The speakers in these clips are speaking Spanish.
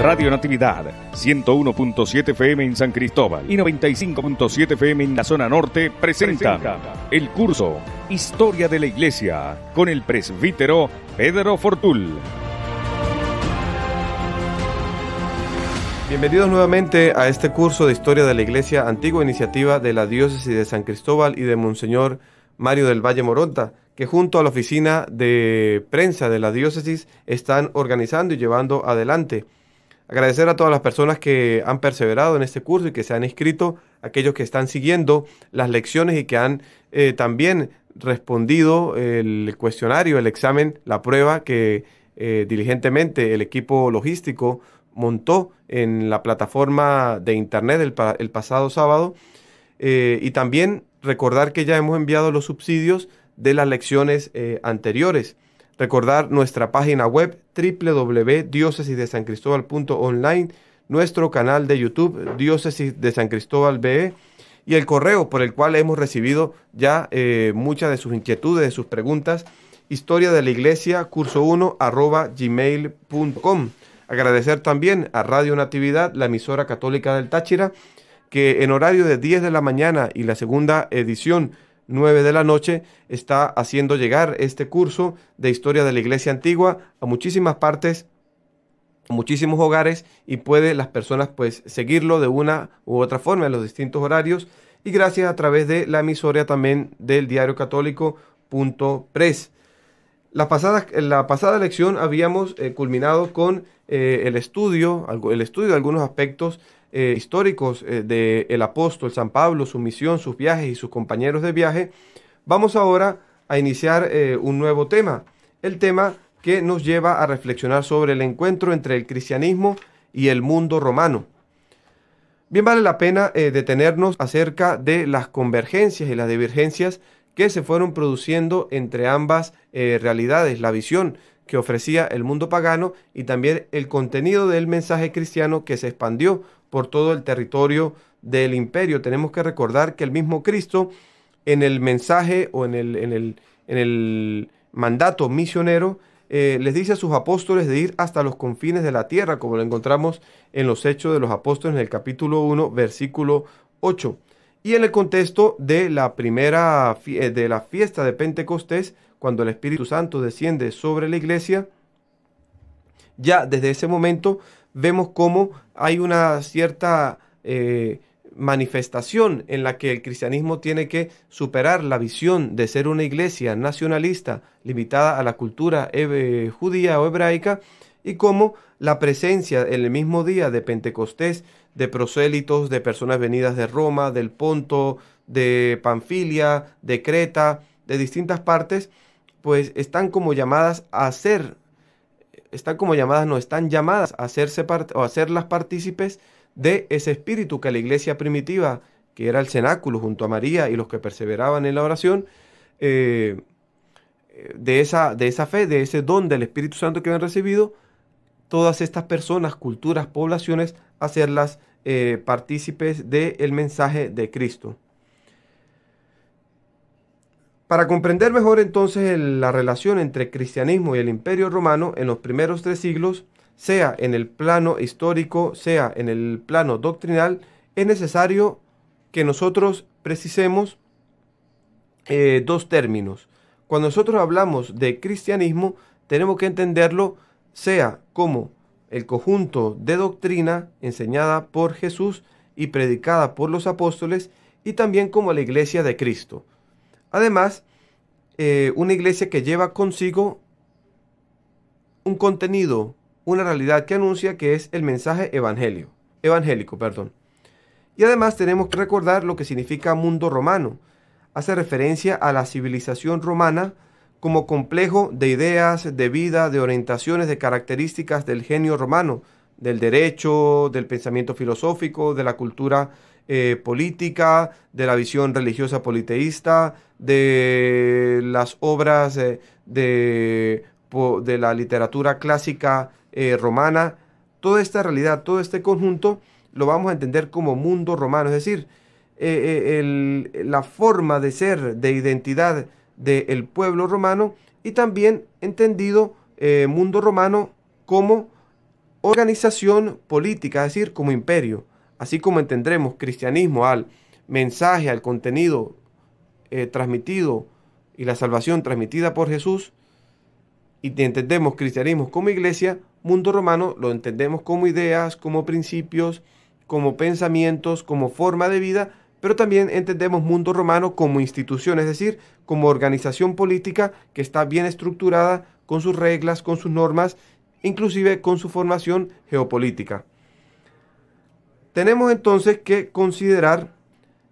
Radio Natividad, 101.7 FM en San Cristóbal y 95.7 FM en la zona norte, Presenta. el curso Historia de la Iglesia con el presbítero Pedro Fortul. Bienvenidos nuevamente a este curso de Historia de la Iglesia, antigua iniciativa de la Diócesis de San Cristóbal y de Monseñor Mario del Valle Moronta, que junto a la oficina de prensa de la diócesis están organizando y llevando adelante. Agradecer a todas las personas que han perseverado en este curso y que se han inscrito, aquellos que están siguiendo las lecciones y que han eh, también respondido el cuestionario, el examen, la prueba que eh, diligentemente el equipo logístico montó en la plataforma de internet el, pasado sábado. Eh, y también recordar que ya hemos enviado los subsidios de las lecciones anteriores. Recordar nuestra página web www.diócesisdesancristóbal.online, nuestro canal de YouTube Diócesis de San Cristóbal e, y el correo por el cual hemos recibido ya eh, muchas de sus inquietudes, de sus preguntas, historia de la iglesia curso 1 arroba gmail.com. Agradecer también a Radio Natividad, la emisora católica del Táchira, que en horario de 10 de la mañana y la segunda edición 9 de la noche, está haciendo llegar este curso de historia de la iglesia antigua a muchísimas partes, a muchísimos hogares y puede las personas pues seguirlo de una u otra forma en los distintos horarios y gracias a través de la emisoria también del diario pres La pasada, la pasada lección habíamos eh, culminado con eh, el, estudio, el estudio de algunos aspectos eh, históricos eh, del apóstol San Pablo, su misión, sus viajes y sus compañeros de viaje, vamos ahora a iniciar eh, un nuevo tema, el tema que nos lleva a reflexionar sobre el encuentro entre el cristianismo y el mundo romano. Bien vale la pena detenernos acerca de las convergencias y las divergencias que se fueron produciendo entre ambas realidades, la visión que ofrecía el mundo pagano y también el contenido del mensaje cristiano que se expandió por todo el territorio del imperio. Tenemos que recordar que el mismo Cristo en el mensaje o en el, en el, mandato misionero eh, les dice a sus apóstoles de ir hasta los confines de la tierra, como lo encontramos en los Hechos de los Apóstoles en el capítulo 1, versículo 8. Y en el contexto de la primera eh, de la fiesta de Pentecostés, cuando el Espíritu Santo desciende sobre la iglesia, ya desde ese momento vemos cómo hay una cierta eh, manifestación en la que el cristianismo tiene que superar la visión de ser una iglesia nacionalista limitada a la cultura eh, eh, judía o hebraica y cómo la presencia en el mismo día de Pentecostés de prosélitos, de personas venidas de Roma, del Ponto, de Panfilia, de Creta, de distintas partes, pues están como llamadas a ser están como llamadas, no, están llamadas a hacerse parte o hacerlas partícipes de ese espíritu que la iglesia primitiva, que era el cenáculo junto a María y los que perseveraban en la oración, eh, de, esa, de esa fe, de ese don del Espíritu Santo que habían recibido, todas estas personas, culturas, poblaciones, hacerlas eh, partícipes del mensaje de Cristo. Para comprender mejor entonces la relación entre cristianismo y el imperio romano en los primeros tres siglos, sea en el plano histórico, sea en el plano doctrinal, es necesario que nosotros precisemos eh, dos términos. Cuando nosotros hablamos de cristianismo, tenemos que entenderlo sea como el conjunto de doctrina enseñada por Jesús y predicada por los apóstoles, y también como la iglesia de Cristo. Además, eh, una iglesia que lleva consigo un contenido, una realidad que anuncia que es el mensaje evangelio, evangélico. Perdón. Y además tenemos que recordar lo que significa mundo romano. Hace referencia a la civilización romana como complejo de ideas, de vida, de orientaciones, de características del genio romano, del derecho, del pensamiento filosófico, de la cultura eh, política, de la visión religiosa politeísta, de las obras eh, de, de, la literatura clásica eh, romana. Toda esta realidad, todo este conjunto lo vamos a entender como mundo romano, es decir, la forma de ser, de identidad del pueblo romano y también entendido mundo romano como organización política, es decir, como imperio. Así como entendemos cristianismo al mensaje, al contenido eh, transmitido y la salvación transmitida por Jesús, y entendemos cristianismo como iglesia, mundo romano lo entendemos como ideas, como principios, como pensamientos, como forma de vida, pero también entendemos mundo romano como institución, es decir, como organización política que está bien estructurada, con sus reglas, con sus normas, inclusive con su formación geopolítica. Tenemos entonces que considerar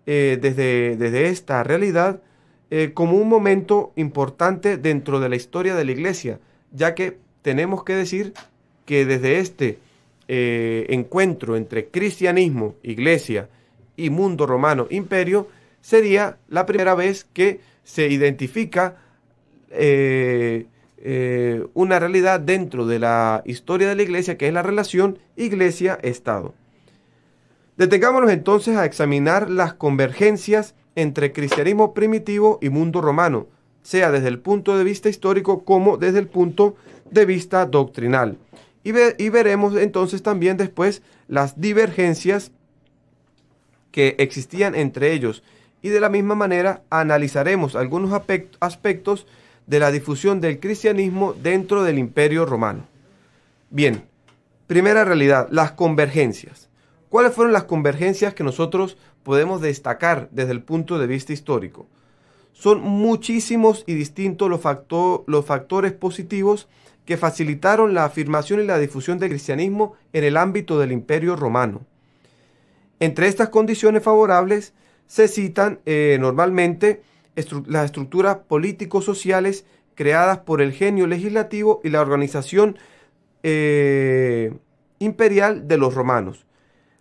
eh, desde, desde, esta realidad eh, como un momento importante dentro de la historia de la iglesia, ya que tenemos que decir que desde este eh, encuentro entre cristianismo, iglesia y mundo romano, imperio, sería la primera vez que se identifica una realidad dentro de la historia de la iglesia, que es la relación iglesia-estado. Detengámonos entonces a examinar las convergencias entre cristianismo primitivo y mundo romano, sea desde el punto de vista histórico como desde el punto de vista doctrinal. Y, y veremos entonces también después las divergencias que existían entre ellos. Y de la misma manera analizaremos algunos aspectos de la difusión del cristianismo dentro del imperio romano. Bien, primera realidad, las convergencias. ¿Cuáles fueron las convergencias que nosotros podemos destacar desde el punto de vista histórico? Son muchísimos y distintos los, factores positivos que facilitaron la afirmación y la difusión del cristianismo en el ámbito del imperio romano. Entre estas condiciones favorables se citan eh, normalmente las estructuras políticos sociales creadas por el genio legislativo y la organización eh, imperial de los romanos.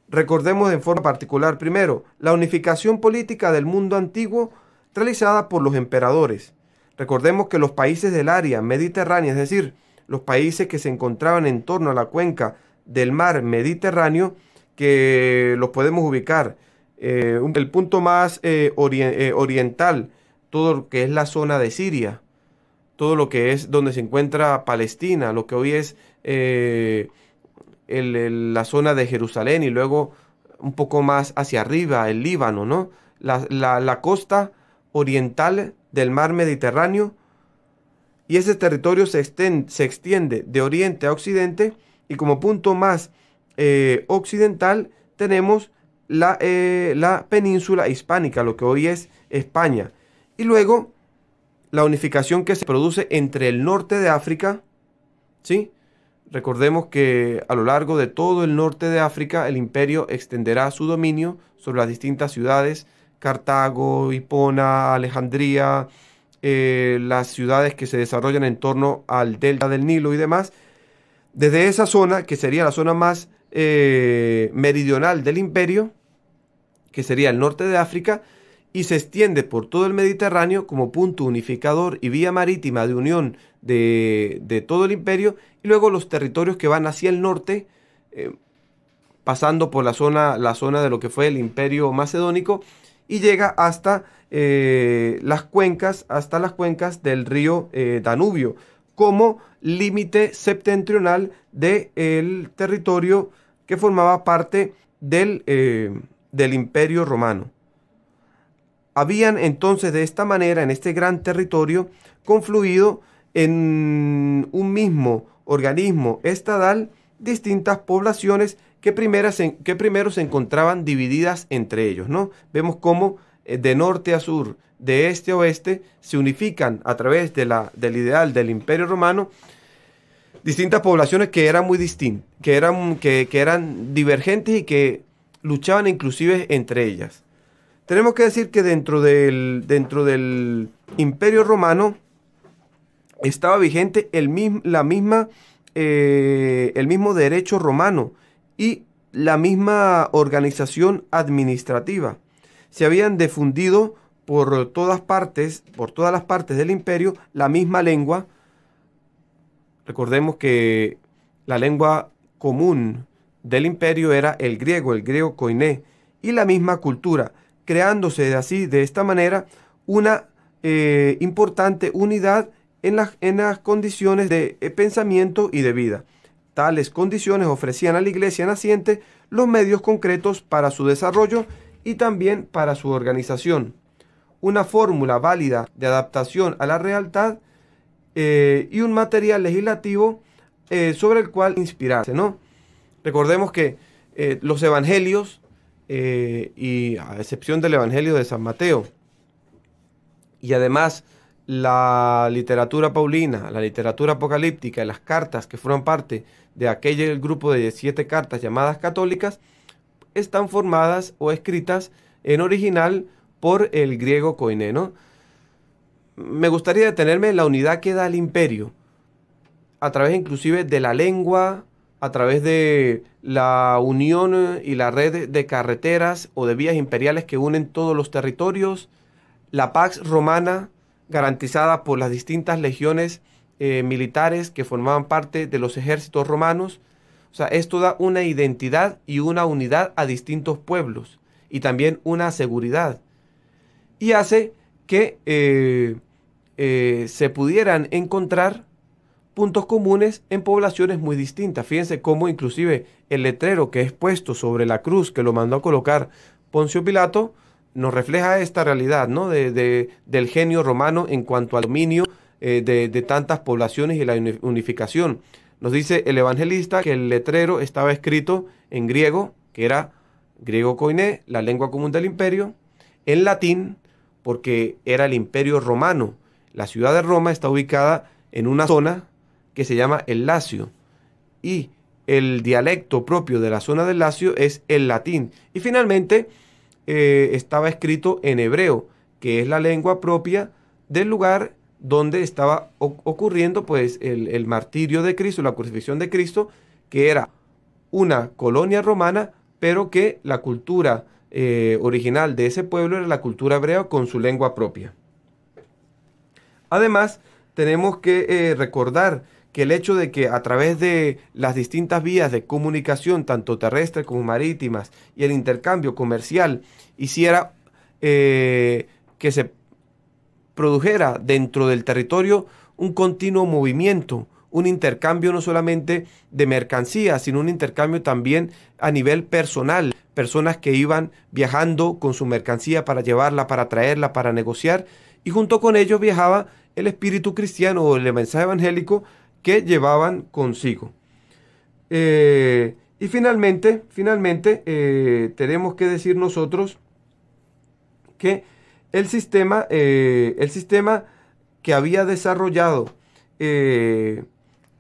Recordemos en forma particular primero la unificación política del mundo antiguo realizada por los emperadores. Recordemos que los países del área mediterránea, es decir, los países que se encontraban en torno a la cuenca del mar Mediterráneo, que los podemos ubicar, eh, el punto más eh, eh, oriental, todo lo que es la zona de Siria, todo lo que es donde se encuentra Palestina, lo que hoy es la zona de Jerusalén y luego un poco más hacia arriba, el Líbano, ¿no? La, costa oriental del mar Mediterráneo. Y ese territorio se, se, extiende de oriente a occidente. Y como punto más eh, occidental tenemos la, eh, la península hispánica, lo que hoy es España. Y luego la unificación que se produce entre el norte de África, ¿sí? Recordemos que a lo largo de todo el norte de África el imperio extenderá su dominio sobre las distintas ciudades, Cartago, Hipona, Alejandría, eh, las ciudades que se desarrollan en torno al delta del Nilo y demás. Desde esa zona, que sería la zona más eh, meridional del imperio, que sería el norte de África, y se extiende por todo el Mediterráneo como punto unificador y vía marítima de unión de, todo el imperio, y luego los territorios que van hacia el norte, eh, pasando por la zona, la zona de lo que fue el imperio macedónico, y llega hasta eh, las cuencas, hasta las cuencas del río eh, Danubio, como límite septentrional del territorio que formaba parte del imperio romano. Habían entonces de esta manera, en este gran territorio, confluido en un mismo organismo estadal distintas poblaciones que, primeras que primero se encontraban divididas entre ellos. ¿no? Vemos cómo eh, de norte a sur, de este a oeste, se unifican a través de la, del ideal del imperio romano distintas poblaciones que eran muy distintas, que eran, que eran divergentes y que luchaban inclusive entre ellas. Tenemos que decir que dentro del, dentro del Imperio Romano estaba vigente el, mismo, la misma, eh, el mismo derecho romano y la misma organización administrativa. Se habían difundido por todas partes, por todas las partes del imperio, la misma lengua. Recordemos que la lengua común del imperio era el griego, el griego coiné, y la misma cultura creándose así, de esta manera, una eh, importante unidad en, en las condiciones de eh, pensamiento y de vida. Tales condiciones ofrecían a la iglesia naciente los medios concretos para su desarrollo y también para su organización. Una fórmula válida de adaptación a la realidad eh, y un material legislativo sobre el cual inspirarse. ¿no? Recordemos que los evangelios eh, y a excepción del Evangelio de San Mateo. Y además la literatura paulina, la literatura apocalíptica y las cartas que fueron parte de aquel grupo de siete cartas llamadas católicas, están formadas o escritas en original por el griego coineo. Me gustaría detenerme en la unidad que da el imperio, a través inclusive de la lengua, a través de la unión eh, y la red de carreteras o de vías imperiales que unen todos los territorios, la Pax Romana, garantizada por las distintas legiones eh, militares que formaban parte de los ejércitos romanos. O sea, esto da una identidad y una unidad a distintos pueblos y también una seguridad. Y hace que eh, se pudieran encontrar puntos comunes en poblaciones muy distintas. Fíjense cómo inclusive el letrero que es puesto sobre la cruz que lo mandó a colocar Poncio Pilato nos refleja esta realidad ¿no? del genio romano en cuanto al dominio eh, de, de tantas poblaciones y la unificación. Nos dice el evangelista que el letrero estaba escrito en griego, que era griego coiné, la lengua común del imperio, en latín, porque era el imperio romano. La ciudad de Roma está ubicada en una zona que se llama el lacio. Y el dialecto propio de la zona del lacio es el latín. Y finalmente eh, estaba escrito en hebreo, que es la lengua propia del lugar donde estaba ocurriendo pues el, martirio de Cristo, la crucifixión de Cristo, que era una colonia romana, pero que la cultura eh, original de ese pueblo era la cultura hebrea con su lengua propia. Además, tenemos que eh, recordar que el hecho de que a través de las distintas vías de comunicación, tanto terrestres como marítimas, y el intercambio comercial, hiciera eh, que se produjera dentro del territorio un continuo movimiento, un intercambio no solamente de mercancías, sino un intercambio también a nivel personal. Personas que iban viajando con su mercancía para llevarla, para traerla, para negociar, y junto con ellos viajaba el espíritu cristiano o el mensaje evangélico que llevaban consigo. Eh, y finalmente, finalmente, eh, tenemos que decir nosotros que el sistema, eh, el sistema que había desarrollado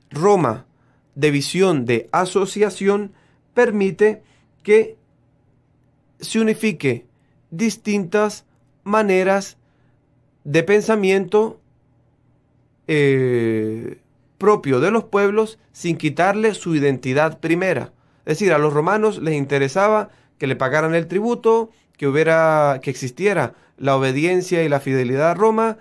Roma de visión de asociación permite que se unifique distintas maneras de pensamiento eh, propio de los pueblos sin quitarle su identidad primera. Es decir, a los romanos les interesaba que le pagaran el tributo, que hubiera que existiera la obediencia y la fidelidad a Roma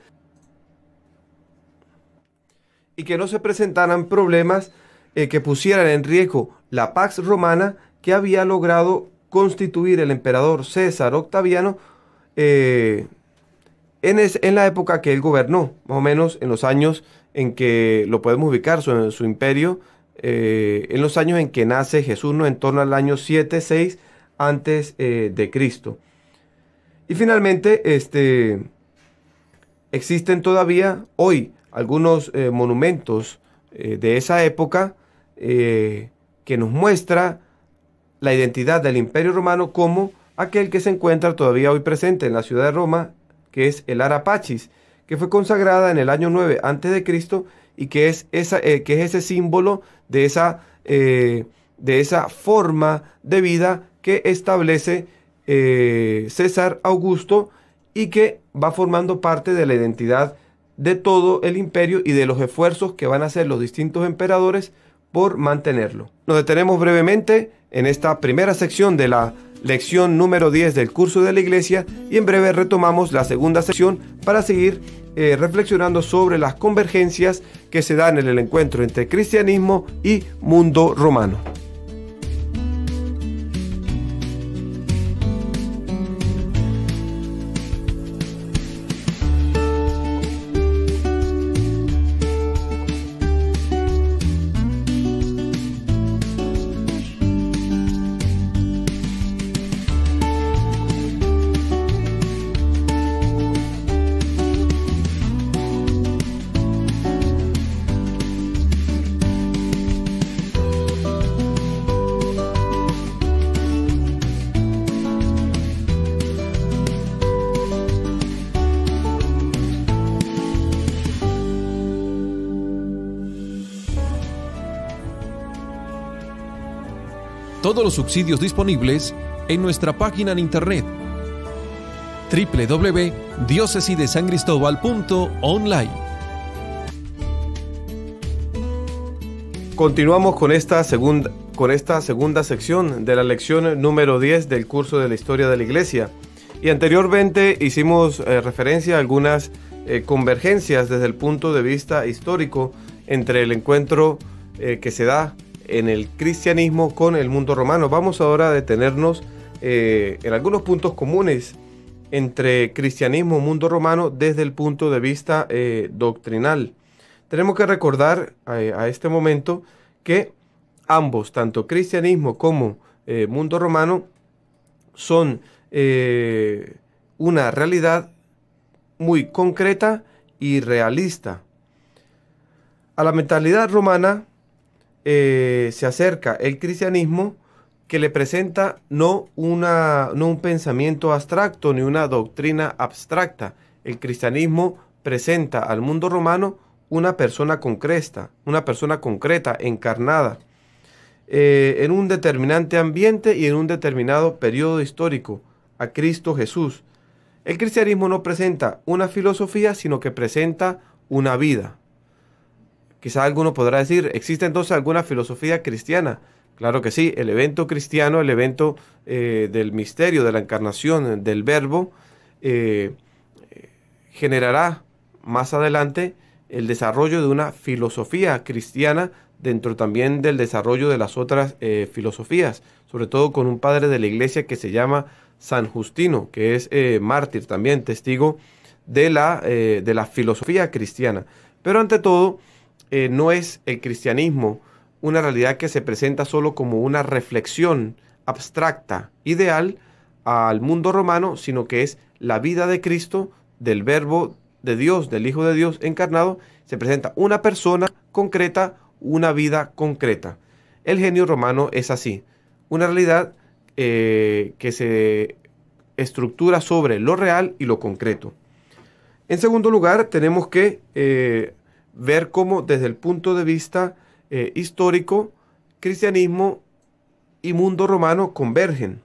y que no se presentaran problemas eh, que pusieran en riesgo la Pax Romana que había logrado constituir el emperador César Octaviano eh, en, en, la época que él gobernó, más o menos en los años en que lo podemos ubicar, su, su imperio, eh, en los años en que nace Jesús, ¿no? en torno al año 7, 6 antes eh, de Cristo. Y finalmente, este, existen todavía hoy algunos eh, monumentos de esa época que nos muestra la identidad del imperio romano como aquel que se encuentra todavía hoy presente en la ciudad de Roma, que es el Arapachis, que fue consagrada en el año 9 antes de Cristo y que es, eh, ese símbolo de esa, eh, de esa forma de vida que establece eh, César Augusto y que va formando parte de la identidad de todo el imperio y de los esfuerzos que van a hacer los distintos emperadores por mantenerlo. Nos detenemos brevemente en esta primera sección de la lección número 10 del curso de la iglesia y en breve retomamos la segunda sección para seguir eh, reflexionando sobre las convergencias que se dan en el encuentro entre cristianismo y mundo romano. todos los subsidios disponibles en nuestra página en internet www.diocesidesangristobal.online Continuamos con esta, segunda, con esta segunda sección de la lección número 10 del curso de la historia de la Iglesia. Y anteriormente hicimos eh, referencia a algunas eh, convergencias desde el punto de vista histórico entre el encuentro eh, que se da en el cristianismo con el mundo romano. Vamos ahora a detenernos eh, en algunos puntos comunes entre cristianismo y mundo romano desde el punto de vista eh, doctrinal. Tenemos que recordar eh, a, este momento que ambos, tanto cristianismo como mundo romano, son una realidad muy concreta y realista. A la mentalidad romana eh, se acerca el cristianismo que le presenta no, no un pensamiento abstracto ni una doctrina abstracta. El cristianismo presenta al mundo romano una persona concreta, una persona concreta, encarnada, eh, en un determinante ambiente y en un determinado periodo histórico, a Cristo Jesús. El cristianismo no presenta una filosofía, sino que presenta una vida. Quizá alguno podrá decir, ¿existe entonces alguna filosofía cristiana? Claro que sí, el evento cristiano, el evento eh, del misterio, de la encarnación, del verbo, eh, generará más adelante el desarrollo de una filosofía cristiana dentro también del desarrollo de las otras eh, filosofías, sobre todo con un padre de la iglesia que se llama San Justino, que es mártir también, testigo de la, de la filosofía cristiana. Pero ante todo, eh, no es el cristianismo una realidad que se presenta solo como una reflexión abstracta, ideal al mundo romano, sino que es la vida de Cristo, del verbo de Dios, del Hijo de Dios encarnado, se presenta una persona concreta, una vida concreta. El genio romano es así, una realidad eh, que se estructura sobre lo real y lo concreto. En segundo lugar, tenemos que eh, ver cómo desde el punto de vista eh, histórico, cristianismo y mundo romano convergen,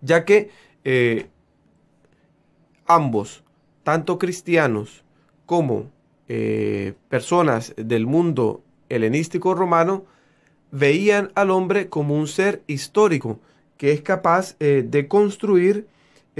ya que eh, ambos, tanto cristianos como eh, personas del mundo helenístico romano, veían al hombre como un ser histórico que es capaz de construir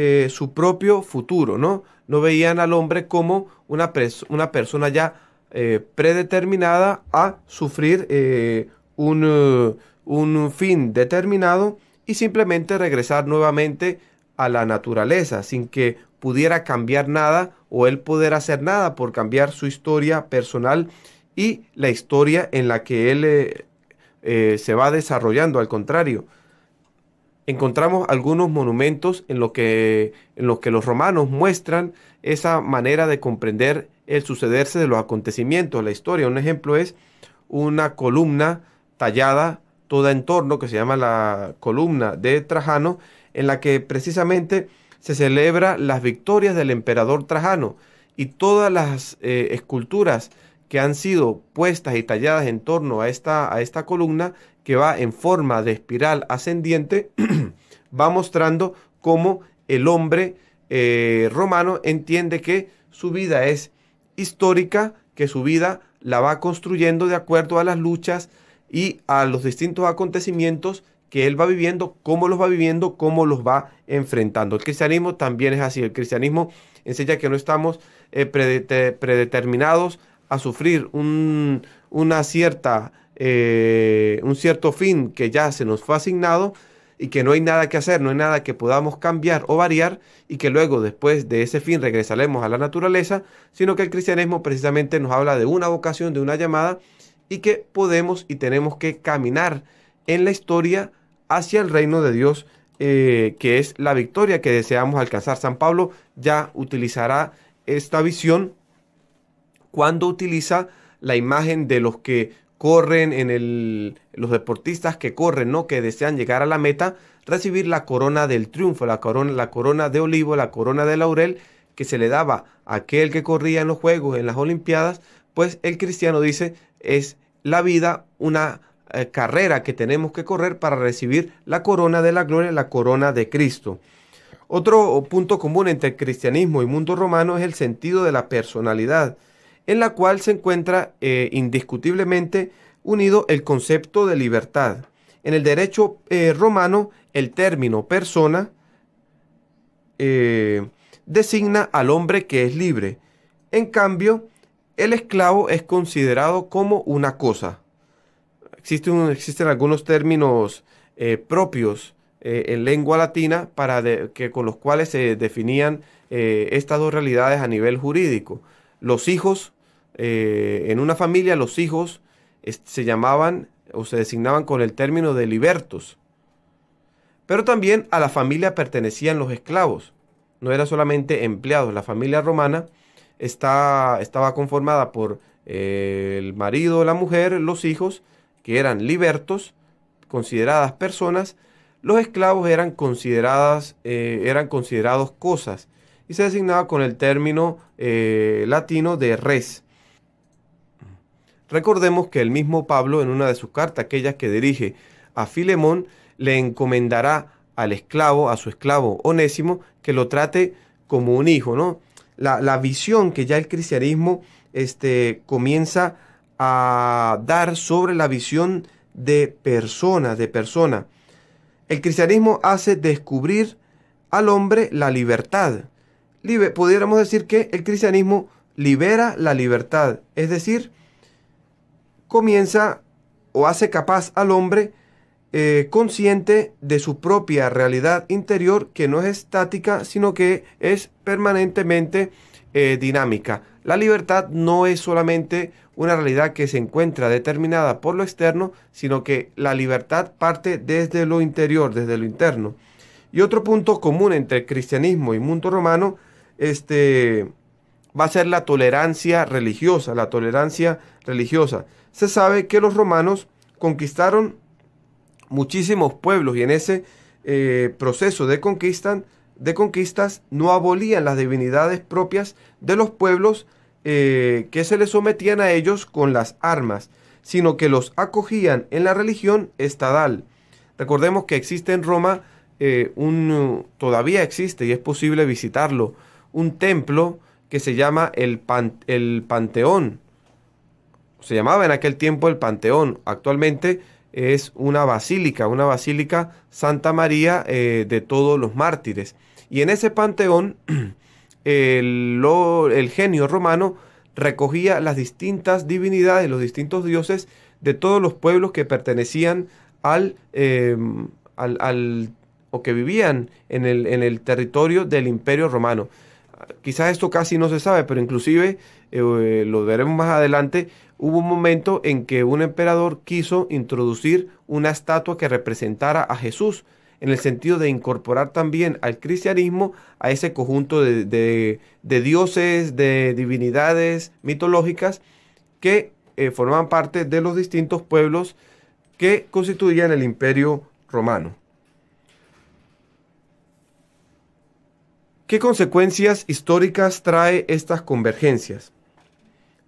eh, su propio futuro, ¿no? No veían al hombre como una, persona ya eh, predeterminada a sufrir eh, un, un fin determinado y simplemente regresar nuevamente a la naturaleza sin que pudiera cambiar nada o él poder hacer nada por cambiar su historia personal y la historia en la que él se va desarrollando, al contrario encontramos algunos monumentos en los que, los, que los romanos muestran esa manera de comprender el sucederse de los acontecimientos, la historia. Un ejemplo es una columna tallada toda en torno, que se llama la columna de Trajano, en la que precisamente se celebra las victorias del emperador Trajano y todas las eh, esculturas que han sido puestas y talladas en torno a esta, a esta columna que va en forma de espiral ascendiente, va mostrando cómo el hombre eh, romano entiende que su vida es histórica, que su vida la va construyendo de acuerdo a las luchas y a los distintos acontecimientos que él va viviendo, cómo los va viviendo, cómo los va enfrentando. El cristianismo también es así. El cristianismo enseña que no estamos eh, predeterminados a sufrir una cierta eh, un cierto fin que ya se nos fue asignado y que no hay nada que hacer, no hay nada que podamos cambiar o variar y que luego después de ese fin regresaremos a la naturaleza, sino que el cristianismo precisamente nos habla de una vocación, de una llamada y que podemos y tenemos que caminar en la historia hacia el reino de Dios, eh, que es la victoria que deseamos alcanzar. San Pablo ya utilizará esta visión cuando utiliza la imagen de los que corren, en el, los deportistas que corren, ¿no? que desean llegar a la meta, recibir la corona del triunfo, la corona, la corona de olivo, la corona de laurel que se le daba a aquel que corría en los Juegos, en las Olimpiadas, pues el cristiano dice es la vida una eh, carrera que tenemos que correr para recibir la corona de la gloria, la corona de Cristo. Otro punto común entre el cristianismo y mundo romano es el sentido de la personalidad en la cual se encuentra eh, indiscutiblemente unido el concepto de libertad. En el derecho eh, romano, el término persona eh, designa al hombre que es libre. En cambio, el esclavo es considerado como una cosa. Existen, existen algunos términos propios en lengua latina para que, con los cuales se definían estas dos realidades a nivel jurídico. Los hijos eh, en una familia los hijos se llamaban o se designaban con el término de libertos. Pero también a la familia pertenecían los esclavos, no era solamente empleados. La familia romana estaba conformada por eh, el marido, la mujer, los hijos, que eran libertos, consideradas personas, los esclavos eran, consideradas, eh, eran considerados cosas y se designaba con el término latino de res. Recordemos que el mismo Pablo en una de sus cartas, aquellas que dirige a Filemón, le encomendará al esclavo, a su esclavo onésimo, que lo trate como un hijo, ¿no? La, visión que ya el cristianismo este, comienza a dar sobre la visión de persona, de persona. El cristianismo hace descubrir al hombre la libertad. pudiéramos decir que el cristianismo libera la libertad, es decir, comienza o hace capaz al hombre eh, consciente de su propia realidad interior que no es estática, sino que es permanentemente eh, dinámica. La libertad no es solamente una realidad que se encuentra determinada por lo externo, sino que la libertad parte desde lo interior, desde lo interno. Y otro punto común entre el cristianismo y el mundo romano este, va a ser la tolerancia religiosa, la tolerancia religiosa se sabe que los romanos conquistaron muchísimos pueblos y en ese eh, proceso de, de conquistas no abolían las divinidades propias de los pueblos eh, que se les sometían a ellos con las armas, sino que los acogían en la religión estadal. Recordemos que existe en Roma eh, un, todavía existe y es posible visitarlo, un templo que se llama el, el Panteón, se llamaba en aquel tiempo el Panteón, actualmente es una basílica, una basílica Santa María eh, de todos los mártires. Y en ese panteón el, genio romano recogía las distintas divinidades, los distintos dioses de todos los pueblos que pertenecían em, al, al, o que vivían en el, en el, territorio del imperio romano. Quizás esto casi no se sabe, pero inclusive eh, lo veremos más adelante, hubo un momento en que un emperador quiso introducir una estatua que representara a Jesús, en el sentido de incorporar también al cristianismo a ese conjunto de, dioses, de divinidades mitológicas que eh, formaban parte de los distintos pueblos que constituían el imperio romano. ¿Qué consecuencias históricas trae estas convergencias?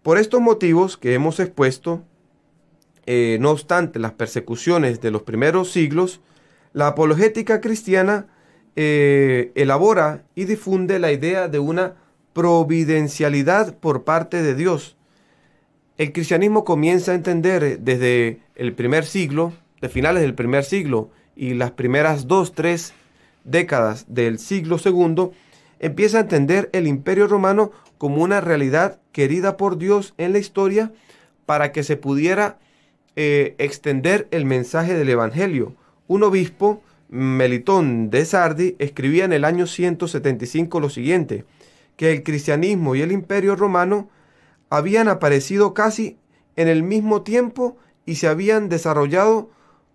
Por estos motivos que hemos expuesto, eh, no obstante las persecuciones de los primeros siglos, la apologética cristiana eh, elabora y difunde la idea de una providencialidad por parte de Dios. El cristianismo comienza a entender desde el primer siglo, de finales del primer siglo y las primeras dos, tres décadas del siglo segundo, empieza a entender el imperio romano como una realidad querida por Dios en la historia para que se pudiera eh, extender el mensaje del Evangelio. Un obispo, Melitón de Sardi, escribía en el año 175 lo siguiente, que el cristianismo y el imperio romano habían aparecido casi en el mismo tiempo y se habían desarrollado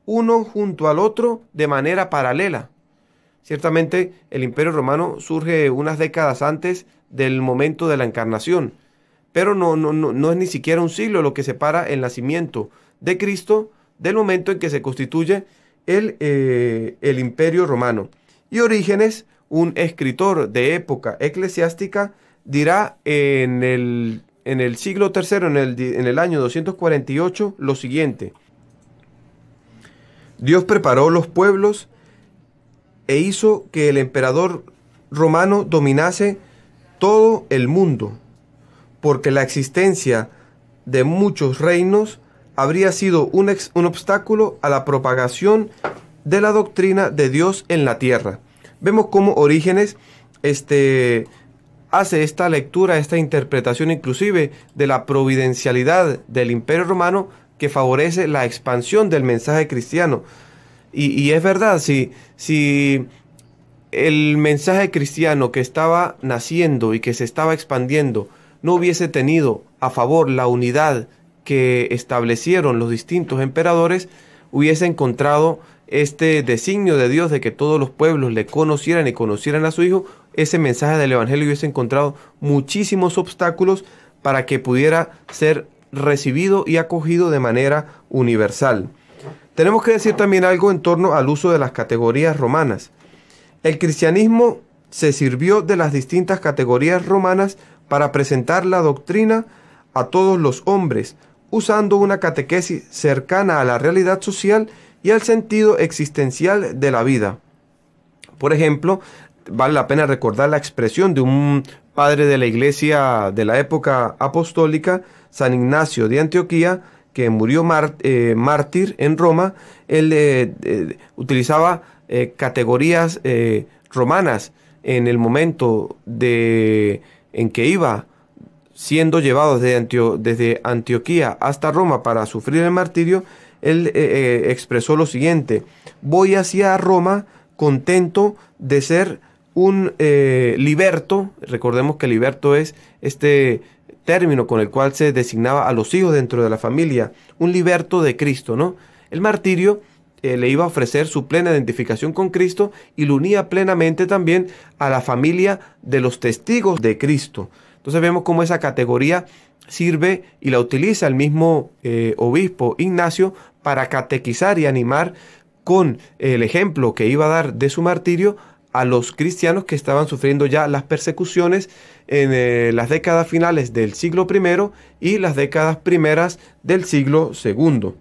uno junto al otro de manera paralela. Ciertamente el imperio romano surge unas décadas antes del momento de la encarnación. Pero no, no, es ni siquiera un siglo lo que separa el nacimiento de Cristo del momento en que se constituye el, eh, el imperio romano. Y Orígenes, un escritor de época eclesiástica, dirá en el, siglo III, en el, en el año 248, lo siguiente. Dios preparó los pueblos e hizo que el emperador romano dominase todo el mundo, porque la existencia de muchos reinos habría sido un, un obstáculo a la propagación de la doctrina de Dios en la tierra. Vemos cómo Orígenes este, hace esta lectura, esta interpretación inclusive de la providencialidad del imperio romano que favorece la expansión del mensaje cristiano. Y, y es verdad, si, si el mensaje cristiano que estaba naciendo y que se estaba expandiendo no hubiese tenido a favor la unidad que establecieron los distintos emperadores, hubiese encontrado este designio de Dios de que todos los pueblos le conocieran y conocieran a su Hijo, ese mensaje del Evangelio hubiese encontrado muchísimos obstáculos para que pudiera ser recibido y acogido de manera universal. Tenemos que decir también algo en torno al uso de las categorías romanas. El cristianismo se sirvió de las distintas categorías romanas para presentar la doctrina a todos los hombres, usando una catequesis cercana a la realidad social y al sentido existencial de la vida. Por ejemplo, vale la pena recordar la expresión de un padre de la iglesia de la época apostólica, San Ignacio de Antioquía, que murió eh, mártir en Roma, él eh, eh, utilizaba eh, categorías eh, romanas en el momento de, en que iba siendo llevado desde, desde Antioquía hasta Roma para sufrir el martirio, él eh, expresó lo siguiente, voy hacia Roma contento de ser un liberto, recordemos que liberto es este término con el cual se designaba a los hijos dentro de la familia, un liberto de Cristo, ¿no? El martirio eh, le iba a ofrecer su plena identificación con Cristo y lo unía plenamente también a la familia de los testigos de Cristo. Entonces vemos cómo esa categoría sirve y la utiliza el mismo eh, obispo Ignacio para catequizar y animar con eh, el ejemplo que iba a dar de su martirio a los cristianos que estaban sufriendo ya las persecuciones en las décadas finales del siglo I y las décadas primeras del siglo II.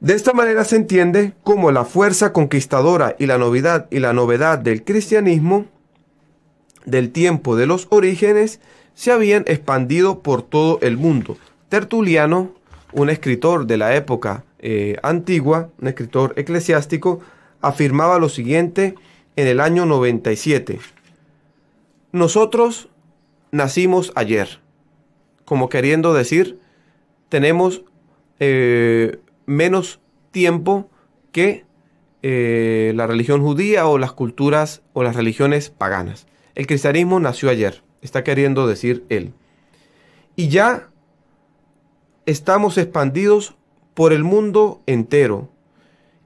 De esta manera se entiende cómo la fuerza conquistadora y la novedad y la novedad del cristianismo del tiempo de los orígenes se habían expandido por todo el mundo. Tertuliano, un escritor de la época eh, antigua, un escritor eclesiástico, afirmaba lo siguiente en el año 97. Nosotros nacimos ayer, como queriendo decir, tenemos eh, menos tiempo que eh, la religión judía o las culturas o las religiones paganas. El cristianismo nació ayer, está queriendo decir él. Y ya estamos expandidos por el mundo entero.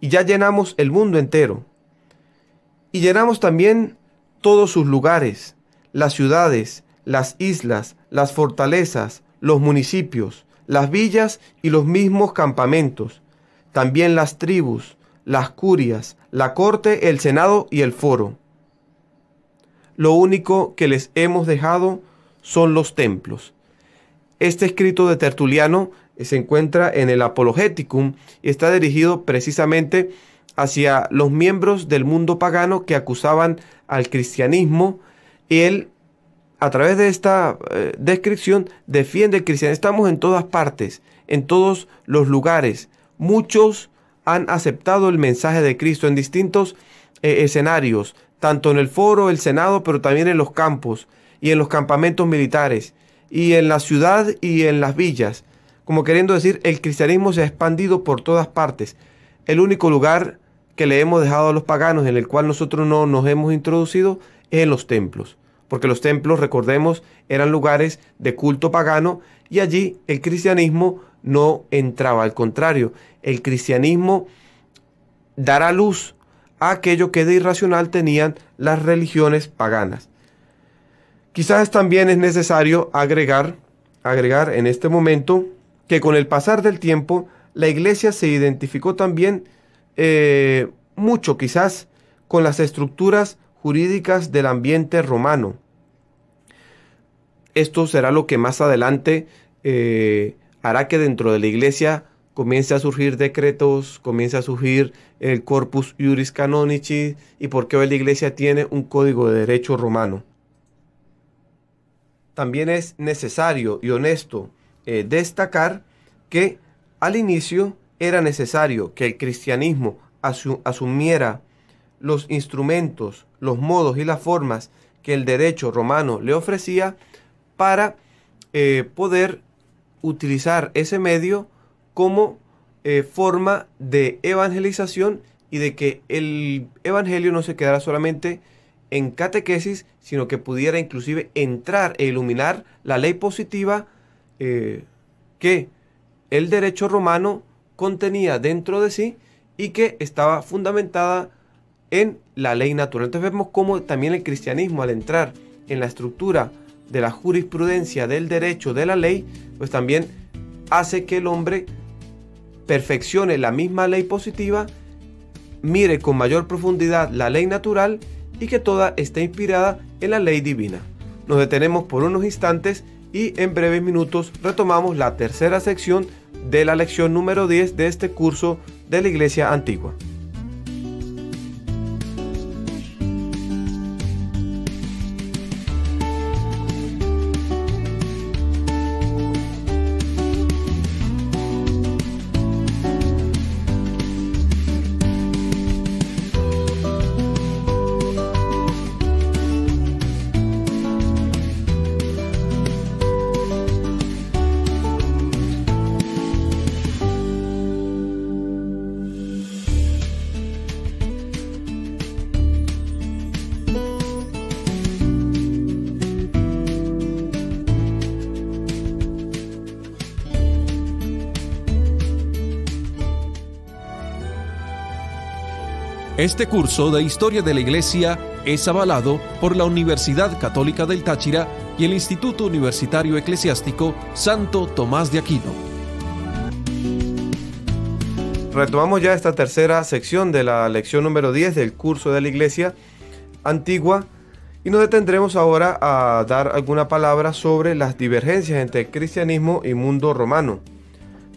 Y ya llenamos el mundo entero. Y llenamos también todos sus lugares, las ciudades, las islas, las fortalezas, los municipios, las villas y los mismos campamentos, también las tribus, las curias, la corte, el senado y el foro. Lo único que les hemos dejado son los templos. Este escrito de Tertuliano se encuentra en el Apologeticum y está dirigido precisamente hacia los miembros del mundo pagano que acusaban al cristianismo y él a través de esta eh, descripción defiende el cristianismo. Estamos en todas partes, en todos los lugares. Muchos han aceptado el mensaje de Cristo en distintos eh, escenarios, tanto en el foro, el Senado, pero también en los campos y en los campamentos militares y en la ciudad y en las villas. Como queriendo decir, el cristianismo se ha expandido por todas partes. El único lugar que le hemos dejado a los paganos en el cual nosotros no nos hemos introducido es en los templos porque los templos, recordemos, eran lugares de culto pagano y allí el cristianismo no entraba, al contrario, el cristianismo dará luz a aquello que de irracional tenían las religiones paganas. Quizás también es necesario agregar, agregar en este momento que con el pasar del tiempo la iglesia se identificó también eh, mucho quizás con las estructuras jurídicas del ambiente romano. Esto será lo que más adelante eh, hará que dentro de la iglesia comience a surgir decretos, comience a surgir el corpus iuris canonici y porque hoy la iglesia tiene un código de derecho romano. También es necesario y honesto eh, destacar que al inicio era necesario que el cristianismo asumiera los instrumentos los modos y las formas que el derecho romano le ofrecía para eh, poder utilizar ese medio como eh, forma de evangelización y de que el evangelio no se quedara solamente en catequesis, sino que pudiera inclusive entrar e iluminar la ley positiva eh, que el derecho romano contenía dentro de sí y que estaba fundamentada en la ley natural. Entonces vemos cómo también el cristianismo al entrar en la estructura de la jurisprudencia, del derecho, de la ley, pues también hace que el hombre perfeccione la misma ley positiva, mire con mayor profundidad la ley natural y que toda esté inspirada en la ley divina. Nos detenemos por unos instantes y en breves minutos retomamos la tercera sección de la lección número 10 de este curso de la Iglesia Antigua. Este curso de Historia de la Iglesia es avalado por la Universidad Católica del Táchira y el Instituto Universitario Eclesiástico Santo Tomás de Aquino. Retomamos ya esta tercera sección de la lección número 10 del curso de la Iglesia Antigua y nos detendremos ahora a dar alguna palabra sobre las divergencias entre cristianismo y mundo romano.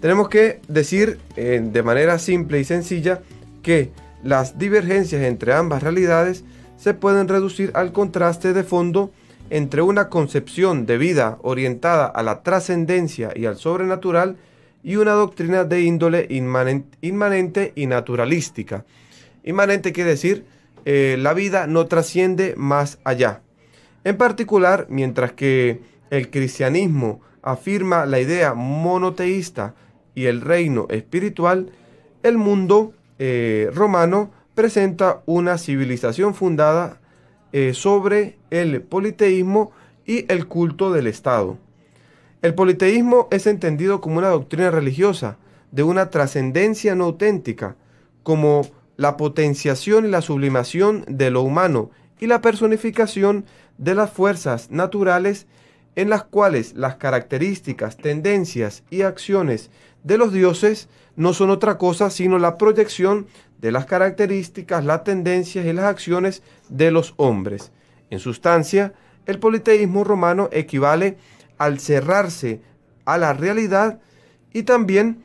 Tenemos que decir eh, de manera simple y sencilla que las divergencias entre ambas realidades se pueden reducir al contraste de fondo entre una concepción de vida orientada a la trascendencia y al sobrenatural y una doctrina de índole inmanente, y naturalística. Inmanente quiere decir eh, la vida no trasciende más allá. En particular, mientras que el cristianismo afirma la idea monoteísta y el reino espiritual, el mundo eh, romano presenta una civilización fundada eh, sobre el politeísmo y el culto del Estado. El politeísmo es entendido como una doctrina religiosa de una trascendencia no auténtica, como la potenciación y la sublimación de lo humano y la personificación de las fuerzas naturales en las cuales las características, tendencias y acciones de los dioses no son otra cosa sino la proyección de las características, las tendencias y las acciones de los hombres. En sustancia, el politeísmo romano equivale al cerrarse a la realidad y también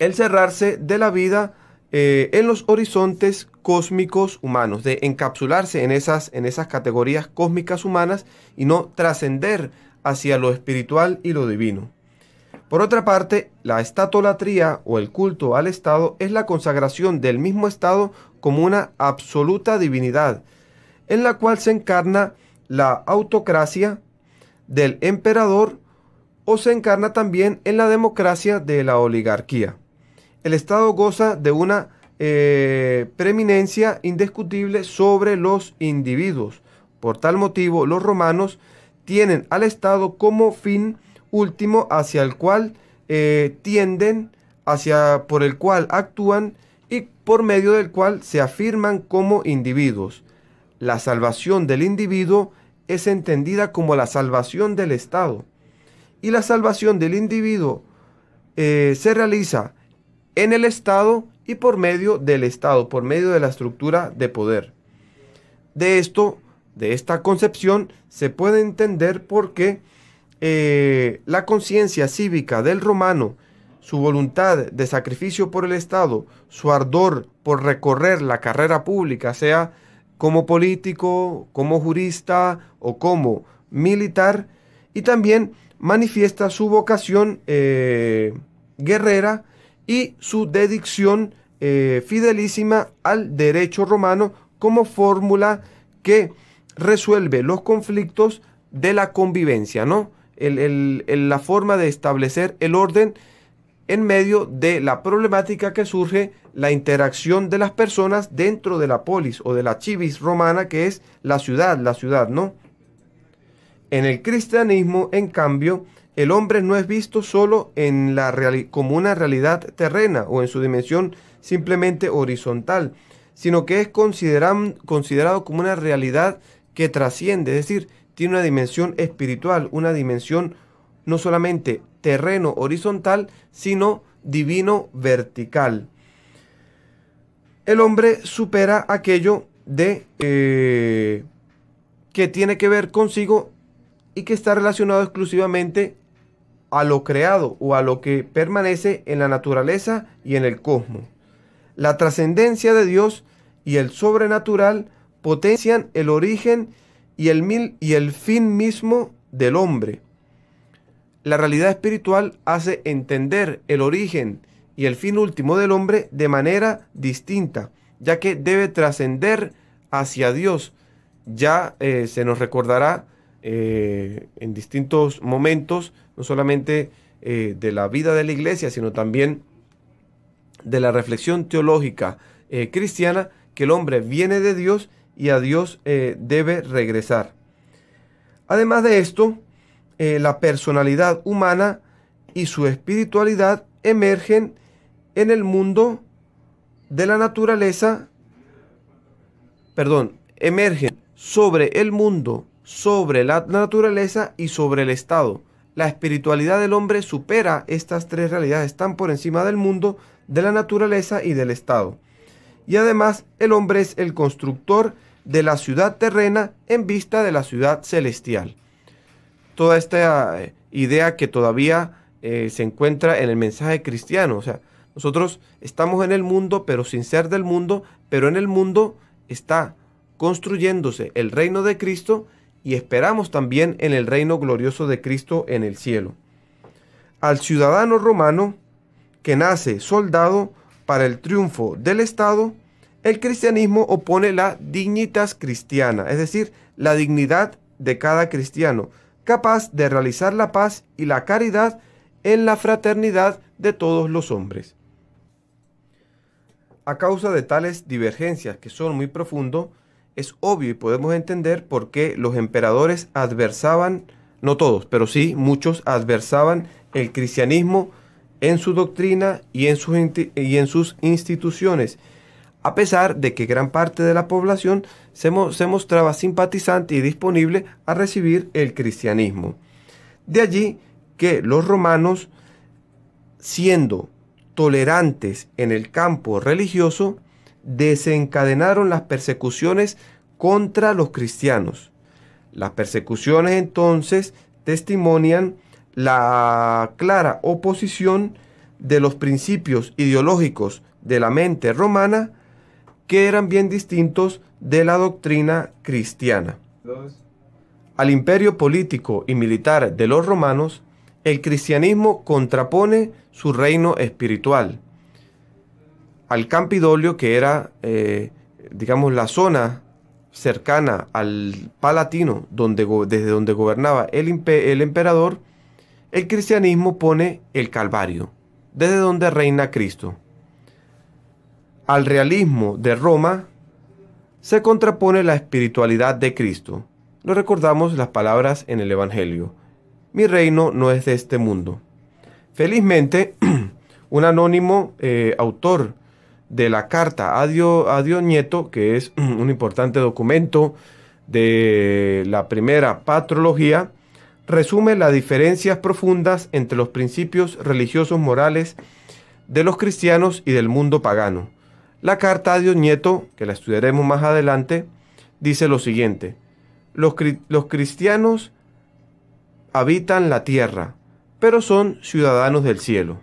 el cerrarse de la vida eh, en los horizontes cósmicos humanos, de encapsularse en esas, en esas categorías cósmicas humanas y no trascender hacia lo espiritual y lo divino. Por otra parte, la estatolatría o el culto al Estado es la consagración del mismo Estado como una absoluta divinidad, en la cual se encarna la autocracia del emperador o se encarna también en la democracia de la oligarquía. El Estado goza de una eh, preeminencia indiscutible sobre los individuos. Por tal motivo, los romanos tienen al Estado como fin último hacia el cual eh, tienden, hacia por el cual actúan y por medio del cual se afirman como individuos. La salvación del individuo es entendida como la salvación del Estado. Y la salvación del individuo eh, se realiza en el Estado y por medio del Estado, por medio de la estructura de poder. De esto, de esta concepción, se puede entender por qué eh, la conciencia cívica del romano, su voluntad de sacrificio por el Estado, su ardor por recorrer la carrera pública, sea como político, como jurista o como militar, y también manifiesta su vocación eh, guerrera y su dedicción eh, fidelísima al derecho romano como fórmula que resuelve los conflictos de la convivencia, ¿no? la forma de establecer el orden en medio de la problemática que surge la interacción de las personas dentro de la polis o de la chivis romana que es la ciudad, la ciudad, ¿no? En el cristianismo, en cambio, el hombre no es visto solo en la como una realidad terrena o en su dimensión simplemente horizontal, sino que es considerado como una realidad que trasciende, es decir, tiene una dimensión espiritual, una dimensión no solamente terreno horizontal, sino divino vertical. El hombre supera aquello de eh, que tiene que ver consigo y que está relacionado exclusivamente a lo creado o a lo que permanece en la naturaleza y en el cosmos. La trascendencia de Dios y el sobrenatural potencian el origen y y el, mil, y el fin mismo del hombre. La realidad espiritual hace entender el origen y el fin último del hombre de manera distinta, ya que debe trascender hacia Dios. Ya eh, se nos recordará eh, en distintos momentos, no solamente eh, de la vida de la iglesia, sino también de la reflexión teológica cristiana, que el hombre viene de Dios y a Dios eh, debe regresar. Además de esto, eh, la personalidad humana y su espiritualidad emergen en el mundo de la naturaleza, perdón, emergen sobre el mundo, sobre la naturaleza y sobre el Estado. La espiritualidad del hombre supera estas tres realidades, están por encima del mundo, de la naturaleza y del Estado. Y además el hombre es el constructor de la ciudad terrena en vista de la ciudad celestial. Toda esta eh, idea que todavía eh, se encuentra en el mensaje cristiano, o sea, nosotros estamos en el mundo, pero sin ser del mundo, pero en el mundo está construyéndose el reino de Cristo y esperamos también en el reino glorioso de Cristo en el cielo. Al ciudadano romano que nace soldado para el triunfo del Estado, el cristianismo opone la dignitas cristiana, es decir, la dignidad de cada cristiano, capaz de realizar la paz y la caridad en la fraternidad de todos los hombres. A causa de tales divergencias que son muy profundo, es obvio y podemos entender por qué los emperadores adversaban, no todos, pero sí muchos adversaban el cristianismo en su doctrina y en sus, y en sus instituciones, a pesar de que gran parte de la población se, mostraba simpatizante y disponible a recibir el cristianismo. De allí que los romanos, siendo tolerantes en el campo religioso, desencadenaron las persecuciones contra los cristianos. Las persecuciones entonces testimonian la clara oposición de los principios ideológicos de la mente romana que eran bien distintos de la doctrina cristiana. Al imperio político y militar de los romanos, el cristianismo contrapone su reino espiritual. Al Campidolio, que era, eh, digamos, la zona cercana al Palatino, donde, desde donde gobernaba el emperador, el cristianismo pone el Calvario, desde donde reina Cristo. Al realismo de Roma se contrapone la espiritualidad de Cristo. Lo recordamos las palabras en el Evangelio. Mi reino no es de este mundo. Felizmente, un anónimo eh, autor de la carta a Dios, Nieto, que es un importante documento de la primera patrología, resume las diferencias profundas entre los principios religiosos morales de los cristianos y del mundo pagano. La carta a Dios Nieto, que la estudiaremos más adelante, dice lo siguiente. Los, los cristianos habitan la tierra, pero son ciudadanos del cielo.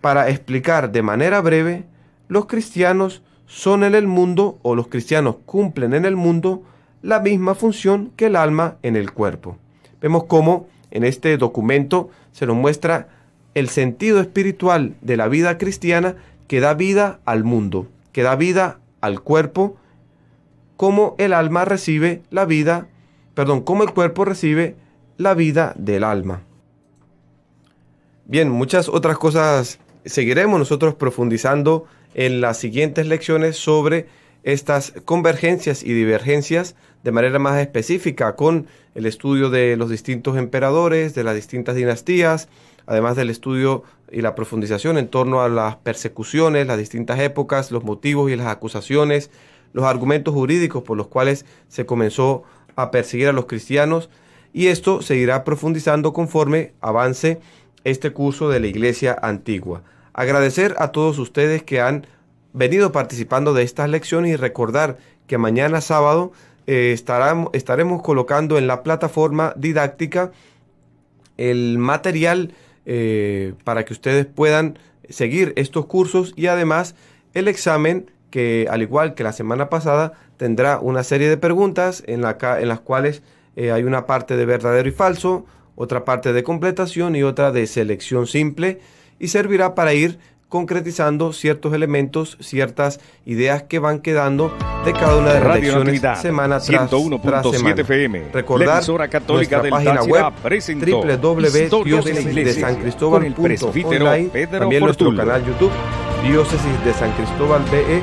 Para explicar de manera breve, los cristianos son en el mundo o los cristianos cumplen en el mundo la misma función que el alma en el cuerpo. Vemos cómo en este documento se nos muestra el sentido espiritual de la vida cristiana que da vida al mundo, que da vida al cuerpo, como el alma recibe la vida, perdón, como el cuerpo recibe la vida del alma. Bien, muchas otras cosas seguiremos nosotros profundizando en las siguientes lecciones sobre estas convergencias y divergencias de manera más específica con el estudio de los distintos emperadores, de las distintas dinastías, además del estudio y la profundización en torno a las persecuciones, las distintas épocas, los motivos y las acusaciones, los argumentos jurídicos por los cuales se comenzó a perseguir a los cristianos y esto seguirá profundizando conforme avance este curso de la Iglesia Antigua. Agradecer a todos ustedes que han venido participando de estas lecciones y recordar que mañana sábado eh, estaremos colocando en la plataforma didáctica el material eh, para que ustedes puedan seguir estos cursos y además el examen que al igual que la semana pasada tendrá una serie de preguntas en, la, las cuales eh, hay una parte de verdadero y falso, otra parte de completación y otra de selección simple y servirá para ir concretizando ciertos elementos, ciertas ideas que van quedando de cada una de las elecciones semana tras, semana. Recordar la católica nuestra página web Cristóbal. También nuestro canal YouTube Diócesis de San Cristóbal BE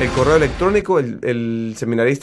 el correo electrónico, el, seminarista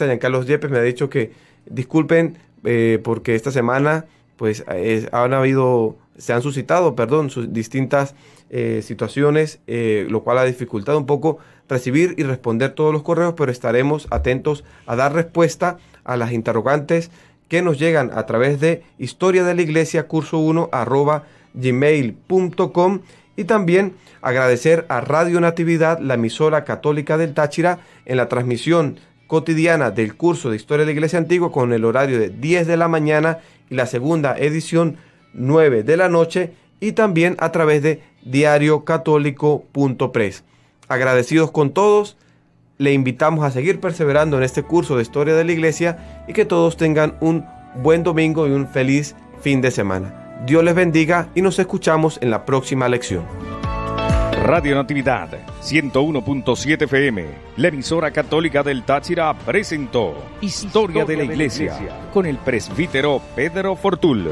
seminarista Carlos Yepes me ha dicho que disculpen eh, porque esta semana pues han habido, se han suscitado, perdón, distintas eh, situaciones, eh, lo cual ha dificultado un poco recibir y responder todos los correos, pero estaremos atentos a dar respuesta a las interrogantes que nos llegan a través de historia de la iglesia curso 1 arroba gmail.com y también agradecer a Radio Natividad, la emisora católica del Táchira, en la transmisión cotidiana del curso de historia de la iglesia antigua con el horario de 10 de la mañana y la segunda edición 9 de la noche y también a través de diariocatólico.press. Agradecidos con todos, le invitamos a seguir perseverando en este curso de historia de la iglesia y que todos tengan un buen domingo y un feliz fin de semana. Dios les bendiga y nos escuchamos en la próxima lección. Radio Natividad 101.7 FM, la emisora católica del Táchira, presentó Historia, de, la Iglesia, de la Iglesia con el presbítero Pedro Fortul.